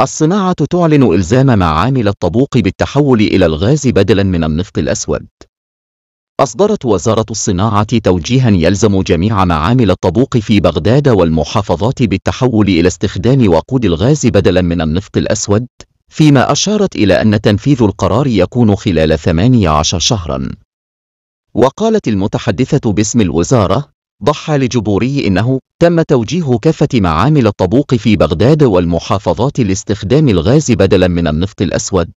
الصناعة تعلن إلزام معامل الطبوق بالتحول إلى الغاز بدلا من النفط الأسود. أصدرت وزارة الصناعة توجيها يلزم جميع معامل الطبوق في بغداد والمحافظات بالتحول إلى استخدام وقود الغاز بدلا من النفط الأسود، فيما أشارت إلى أن تنفيذ القرار يكون خلال 18 شهرا. وقالت المتحدثة باسم الوزارة: ضحى لجبوري إنه تم توجيه كافة معامل الطبوق في بغداد والمحافظات لاستخدام الغاز بدلا من النفط الأسود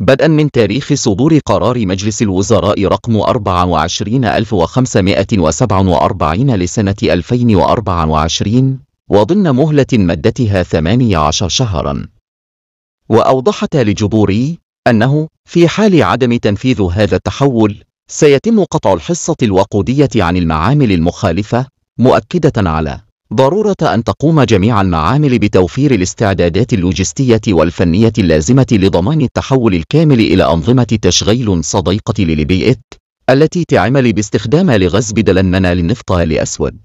بدءا من تاريخ صدور قرار مجلس الوزراء رقم 24547 لسنة 2024 وضمن مهلة مدتها 18 شهرا وأوضحت لجبوري أنه في حال عدم تنفيذ هذا التحول سيتم قطع الحصة الوقودية عن المعامل المخالفة مؤكدة على ضرورة أن تقوم جميع المعامل بتوفير الاستعدادات اللوجستية والفنية اللازمة لضمان التحول الكامل إلى أنظمة تشغيل صديقة للبيئة التي تعمل باستخدام لغز بدلا من النفط الأسود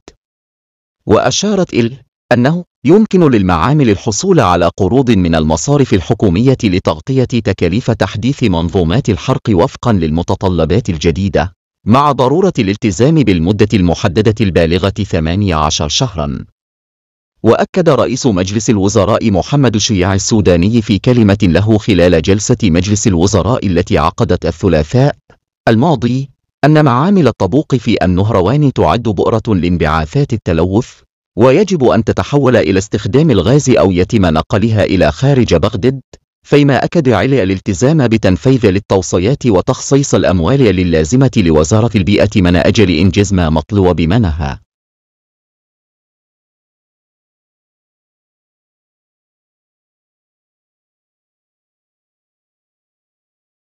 وأشارت إلى أنه يمكن للمعامل الحصول على قروض من المصارف الحكومية لتغطية تكاليف تحديث منظومات الحرق وفقا للمتطلبات الجديدة مع ضرورة الالتزام بالمدة المحددة البالغة 18 شهرا وأكد رئيس مجلس الوزراء محمد الشياع السوداني في كلمة له خلال جلسة مجلس الوزراء التي عقدت الثلاثاء الماضي أن معامل الطبوق في النهروان تعد بؤرة لانبعاثات التلوث ويجب أن تتحول إلى استخدام الغاز أو يتم نقلها إلى خارج بغداد فيما أكد علي الالتزام بتنفيذ للتوصيات وتخصيص الأموال اللازمة لوزارة البيئة من أجل إنجاز ما مطلوب منها